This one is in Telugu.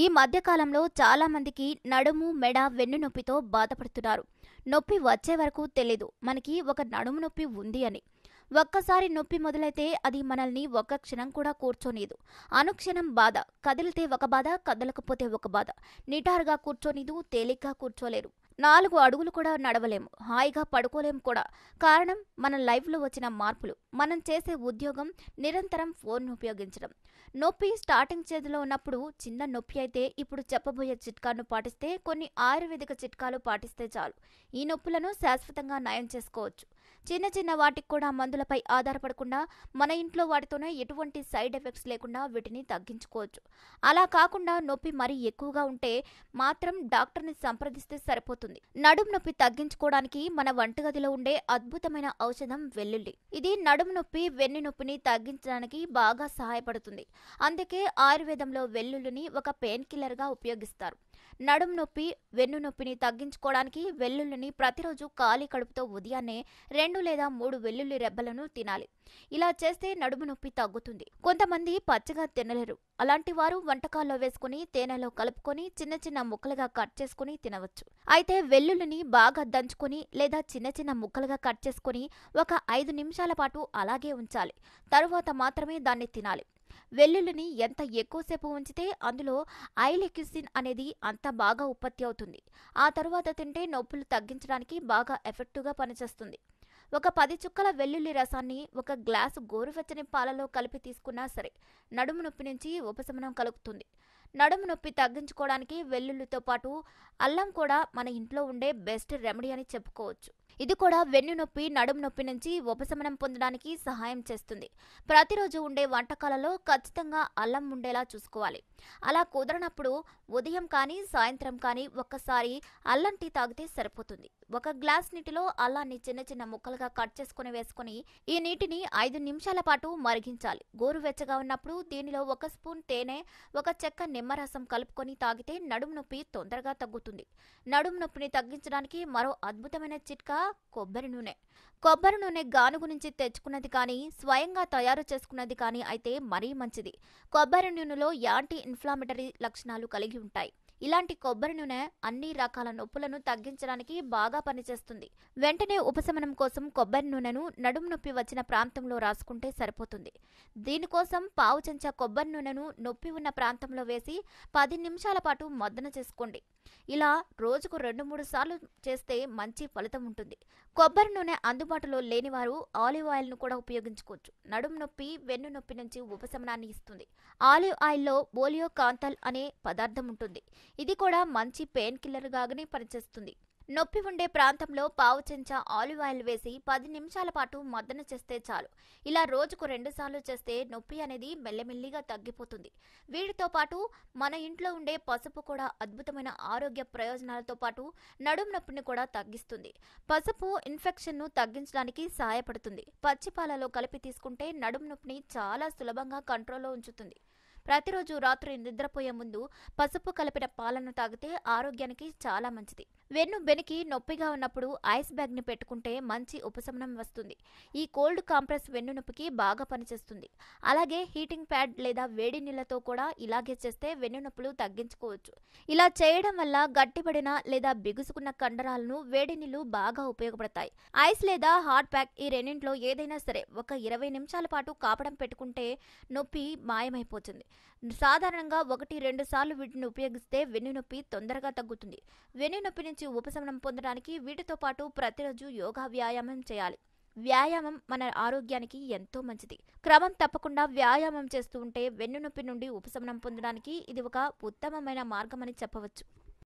ఈ మధ్యకాలంలో చాలామందికి నడుము మెడ వెన్ను నొప్పితో బాధపడుతున్నారు నొప్పి వచ్చే వరకు తెలీదు మనకి ఒక నడుము నొప్పి ఉంది అని ఒక్కసారి నొప్పి మొదలైతే అది మనల్ని ఒక్క క్షణం కూడా కూర్చోనీదు అనుక్షణం బాధ కదిలితే ఒక బాధ కదలకపోతే ఒక బాధ నిటారుగా కూర్చోనీదు తేలిగ్గా కూర్చోలేరు నాలుగు అడుగులు కూడా నడవలేము హాయిగా పడుకోలేము కూడా కారణం మన లైఫ్లో వచ్చిన మార్పులు మనం చేసే ఉద్యోగం నిరంతరం ఫోన్ ఉపయోగించడం నొప్పి స్టార్టింగ్ చేతిలో ఉన్నప్పుడు చిన్న నొప్పి అయితే ఇప్పుడు చెప్పబోయే చిట్కాను పాటిస్తే కొన్ని ఆయుర్వేదిక చిట్కాలు పాటిస్తే చాలు ఈ నొప్పులను శాశ్వతంగా నయం చేసుకోవచ్చు చిన్న చిన్న వాటికి కూడా మందులపై ఆధారపడకుండా మన ఇంట్లో వాటితోనే ఎటువంటి సైడ్ ఎఫెక్ట్స్ లేకుండా వీటిని తగ్గించుకోవచ్చు అలా కాకుండా నొప్పి మరీ ఎక్కువగా ఉంటే మాత్రం డాక్టర్ని సంప్రదిస్తే సరిపోతుంది నడుం నొప్పి తగ్గించుకోవడానికి మన వంటగదిలో ఉండే అద్భుతమైన ఔషధం వెల్లుల్లి ఇది నడుం నొప్పి వెన్ను నొప్పిని తగ్గించడానికి బాగా సహాయపడుతుంది అందుకే ఆయుర్వేదంలో వెల్లుల్లిని ఒక పెయిన్ కిల్లర్గా ఉపయోగిస్తారు నడుం నొప్పి వెన్ను నొప్పిని తగ్గించుకోవడానికి వెల్లుల్లిని ప్రతిరోజు ఖాళీ కడుపుతో ఉదయాన్నే రెండు లేదా మూడు వెల్లుల్లి రెబ్బలను తినాలి ఇలా చేస్తే నడుము నొప్పి తగ్గుతుంది కొంతమంది పచ్చగా తినలేరు అలాంటి వారు వంటకాల్లో వేసుకుని తేనెలో కలుపుకొని చిన్న చిన్న ముక్కలుగా కట్ చేసుకుని తినవచ్చు అయితే వెల్లుల్లిని బాగా దంచుకొని లేదా చిన్న చిన్న ముక్కలుగా కట్ చేసుకుని ఒక ఐదు నిమిషాల పాటు అలాగే ఉంచాలి తరువాత మాత్రమే దాన్ని తినాలి వెల్లుల్లిని ఎంత ఎక్కువసేపు ఉంచితే అందులో ఐలెక్యుసిన్ అనేది అంత బాగా ఉత్పత్తి అవుతుంది ఆ తర్వాత తింటే నొప్పులు తగ్గించడానికి బాగా ఎఫెక్టివ్గా పనిచేస్తుంది ఒక పది చుక్కల వెల్లుల్లి రసాన్ని ఒక గ్లాసు గోరువెచ్చని పాలలో కలిపి తీసుకున్నా సరే నడుము నొప్పి నుంచి ఉపశమనం కలుగుతుంది నడుము నొప్పి తగ్గించుకోవడానికి వెల్లుల్లితో పాటు అల్లం కూడా మన ఇంట్లో ఉండే బెస్ట్ రెమెడీ అని చెప్పుకోవచ్చు ఇది కూడా వెన్ను నొప్పి నడుము నొప్పి నుంచి ఉపశమనం పొందడానికి సహాయం చేస్తుంది ప్రతిరోజు ఉండే వంటకాలలో ఖచ్చితంగా అల్లం ఉండేలా చూసుకోవాలి అలా కుదరనప్పుడు ఉదయం కానీ సాయంత్రం కానీ ఒక్కసారి అల్లం టీ తాగితే సరిపోతుంది ఒక గ్లాస్ నీటిలో అల్లాన్ని చిన్న చిన్న ముక్కలుగా కట్ చేసుకుని వేసుకుని ఈ నీటిని ఐదు నిమిషాల పాటు మరిగించాలి గోరువెచ్చగా ఉన్నప్పుడు దీనిలో ఒక స్పూన్ తేనె ఒక చెక్క నిమ్మరసం కలుపుకొని తాగితే నడుము నొప్పి తొందరగా తగ్గుతుంది నడుము నొప్పిని తగ్గించడానికి మరో అద్భుతమైన చిట్కా కొబ్బరి నూనె కొబ్బరి నూనె గానుగు నుంచి తెచ్చుకున్నది కానీ స్వయంగా తయారు చేసుకున్నది కానీ అయితే మరీ మంచిది కొబ్బరి నూనెలో యాంటీ ఇన్ఫ్లామేటరీ లక్షణాలు కలిగి ఉంటాయి ఇలాంటి కొబ్బరి నూనె అన్ని రకాల నొప్పులను తగ్గించడానికి బాగా పనిచేస్తుంది వెంటనే ఉపశమనం కోసం కొబ్బరి నూనెను నడుము నొప్పి వచ్చిన ప్రాంతంలో రాసుకుంటే సరిపోతుంది దీనికోసం పావు చెంచా కొబ్బరి నూనెను నొప్పి ఉన్న ప్రాంతంలో వేసి పది నిమిషాల పాటు మద్దన చేసుకోండి ఇలా రోజుకు రెండు మూడు సార్లు చేస్తే మంచి ఫలితం ఉంటుంది కొబ్బరి నూనె అందుబాటులో లేని వారు ఆలివ్ ఆయిల్ను కూడా ఉపయోగించుకోవచ్చు నడుము నొప్పి వెన్ను నొప్పి నుంచి ఉపశమనాన్ని ఇస్తుంది ఆలివ్ ఆయిల్లో బోలియో కాంతల్ అనే పదార్థం ఉంటుంది ఇది కూడా మంచి పెయిన్ కిల్లర్గానే పనిచేస్తుంది నొప్పి ఉండే ప్రాంతంలో పావు చెంచా ఆలివ్ ఆయిల్ వేసి పది నిమిషాల పాటు మద్దన చేస్తే చాలు ఇలా రోజుకు రెండుసార్లు చేస్తే నొప్పి అనేది మెల్లమెల్లిగా తగ్గిపోతుంది వీటితో పాటు మన ఇంట్లో ఉండే పసుపు కూడా అద్భుతమైన ఆరోగ్య ప్రయోజనాలతో పాటు నడుం నొప్పిని కూడా తగ్గిస్తుంది పసుపు ఇన్ఫెక్షన్ను తగ్గించడానికి సహాయపడుతుంది పచ్చిపాలలో కలిపి తీసుకుంటే నడుం నొప్పిని చాలా సులభంగా కంట్రోల్లో ఉంచుతుంది ప్రతిరోజు రాత్రి నిద్రపోయే ముందు పసుపు కలిపిన పాలను తాగితే ఆరోగ్యానికి చాలా మంచిది వెన్ను బెనికి నొప్పిగా ఉన్నప్పుడు ఐస్ బ్యాగ్ని పెట్టుకుంటే మంచి ఉపశమనం వస్తుంది ఈ కోల్డ్ కాంప్రెస్ వెన్ను నొప్పికి బాగా పనిచేస్తుంది అలాగే హీటింగ్ ప్యాడ్ లేదా వేడి నీళ్ళతో కూడా ఇలాగే చేస్తే వెన్ను నొప్పులు తగ్గించుకోవచ్చు ఇలా చేయడం వల్ల గట్టిపడిన లేదా బిగుసుకున్న కండరాలను వేడి నీళ్లు బాగా ఉపయోగపడతాయి ఐస్ లేదా హాట్ ప్యాక్ ఈ రెండింటిలో ఏదైనా సరే ఒక ఇరవై నిమిషాల పాటు కాపడం పెట్టుకుంటే నొప్పి మాయమైపోతుంది సాధారణంగా ఒకటి రెండు సార్లు వీటిని ఉపయోగిస్తే వెన్ను నొప్పి తొందరగా తగ్గుతుంది వెన్ను నొప్పి నుంచి నుంచి ఉపశమనం పొందడానికి వీటితో పాటు ప్రతిరోజు యోగా వ్యాయామం చేయాలి వ్యాయామం మన ఆరోగ్యానికి ఎంతో మంచిది క్రమం తప్పకుండా వ్యాయామం చేస్తూ ఉంటే వెన్నునొప్పి నుండి ఉపశమనం పొందడానికి ఇది ఒక ఉత్తమమైన మార్గమని చెప్పవచ్చు